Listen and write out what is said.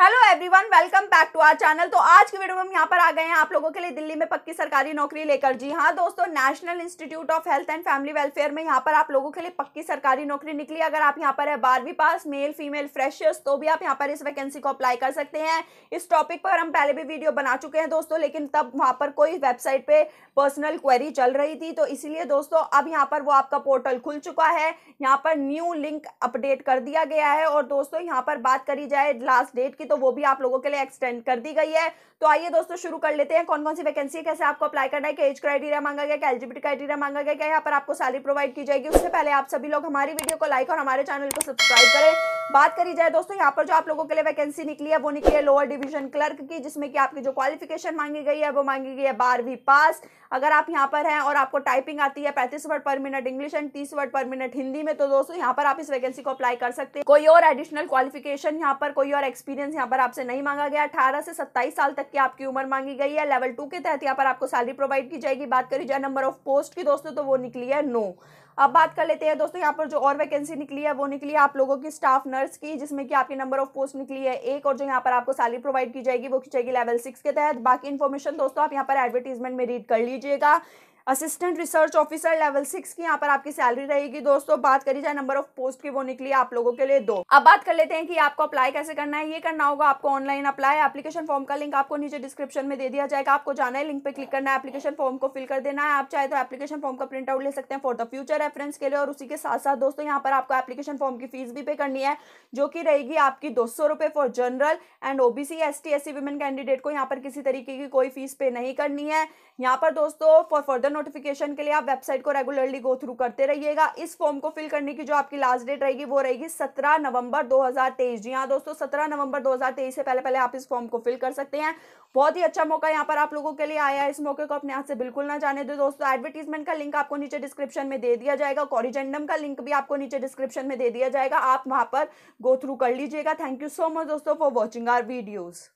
hello everyone welcome back to our channel तो आज की वीडियो में हम यहाँ पर आ गए हैं आप लोगों के लिए दिल्ली में पक्की सरकारी नौकरी लेकर जी हाँ दोस्तों national institute of health and family welfare में यहाँ पर आप लोगों के लिए पक्की सरकारी नौकरी निकली अगर आप यहाँ पर है बारहवीं पास मेल फीमेल फ्रेशर्स तो भी आप यहाँ पर इस वैकेंसी को अप्लाई कर सकते हैं इस टॉपिक पर हम पहले भी वीडियो बना चुके हैं दोस्तों लेकिन तब वहाँ पर कोई वेबसाइट पर पर्सनल क्वेरी चल रही थी तो इसीलिए दोस्तों अब यहाँ पर वो आपका पोर्टल खुल चुका है यहाँ पर न्यू लिंक अपडेट कर दिया गया है और दोस्तों यहाँ पर बात करी जाए लास्ट डेट तो वो भी आप लोगों के लिए एक्सटेंड कर दी गई है तो आइए दोस्तों शुरू कर लेते हैं कौन कौन सी वैकेंसी है कैसे आपको अप्लाई करना है एज क्राइटेरिया मांगा गया क्या एलिजिबिलिटी क्राइटेरिया मांगा गया क्या यहाँ पर आपको सैलरी प्रोवाइड की जाएगी उससे पहले आप सभी लोग हमारी वीडियो को लाइक और हमारे चैनल को सब्सक्राइब करें बात करी जाए दोस्तों यहाँ पर जो आप लोगों के लिए वैकेंसी निकली है वो निकली है लोअर डिवीजन क्लर्क की जिसमें कि आपकी जो क्वालिफिकेशन मांगी गई है वो मांगी गई है बारहवीं पास अगर आप यहाँ पर हैं और आपको टाइपिंग आती है पैंतीस word per minute English and तीस वर्ड पर मिनट हिंदी में तो दोस्तों यहाँ पर आप इस वैकेंसी को अप्लाई कर सकते हैं कोई और एडिशनल क्वालिफिकेशन यहाँ पर कोई और एक्सपीरियंस यहाँ पर आपसे नहीं मांगा गया अठारह से सत्ताईस साल तक की आपकी उम्र मांगी गई है लेवल टू के तहत यहाँ पर आपको सैलरी प्रोवाइड की जाएगी बात करी जाए नंबर ऑफ पोस्ट की दोस्तों तो वो निकली है नो अब बात कर लेते हैं दोस्तों यहाँ पर जो और वैकेंसी निकली है वो निकली है आप लोगों की स्टाफ नर्स की जिसमें कि आपकी नंबर ऑफ पोस्ट निकली है एक और जो यहाँ पर आपको सैलरी प्रोवाइड की जाएगी वो की जाएगी लेवल सिक्स के तहत बाकी इन्फॉर्मेशन दोस्तों आप यहाँ पर एडवर्टीजमेंट में रीड कर लीजिएगा assistant research officer level six की यहाँ पर आपकी सैलरी रहेगी दोस्तों बात करी जाए नंबर ऑफ पोस्ट की वो निकली आप लोगों के लिए दो अब बात कर लेते हैं कि आपको अप्लाई कैसे करना है ये करना होगा आपको ऑनलाइन अप्लाई एप्लीकेशन फॉर्म का लिंक आपको नीचे डिस्क्रिप्शन में दे दिया जाएगा आपको जाना है लिंक पे क्लिक करना है एप्लीकेशन फॉर्म को फिल कर देना है आप चाहे तो एप्लीकेशन फॉर्म का प्रिंट आउट ले सकते हैं फॉर द फ्यूचर रेफरेंस के लिए और उसी के साथ साथ दोस्तों यहाँ पर आपको एप्लीकेशन फॉर्म की फीस भी पे करनी है जो कि रहेगी आपकी दो सौ रुपये for general and OBC S T S C candidate को यहाँ पर किसी तरीके की कोई फीस पे नहीं करनी है यहाँ पर दोस्तों फॉर फर्दर नोटिफिकेशन के लिए आप वेबसाइट को रेगुलरली गो थ्रू करते रहिएगा इस फॉर्म को फिल करने की जो आपकी लास्ट डेट रहेगी वो रहेगी सत्रह नवंबर 2023 जी हाँ दोस्तों सत्रह नवंबर 2023 से पहले पहले आप इस फॉर्म को फिल कर सकते हैं बहुत ही अच्छा मौका यहाँ पर आप लोगों के लिए आया है इस मौके को अपने हाथ से बिल्कुल ना जाने दो दोस्तों एडवर्टीजमेंट का लिंक आपको नीचे डिस्क्रिप्शन में दे दिया जाएगा कॉरिजेंडम का लिंक भी आपको नीचे डिस्क्रिप्शन में दे दिया जाएगा आप वहां पर गो थ्रू कर लीजिएगा थैंक यू सो मच दोस्तों फॉर वॉचिंग आर वीडियोज़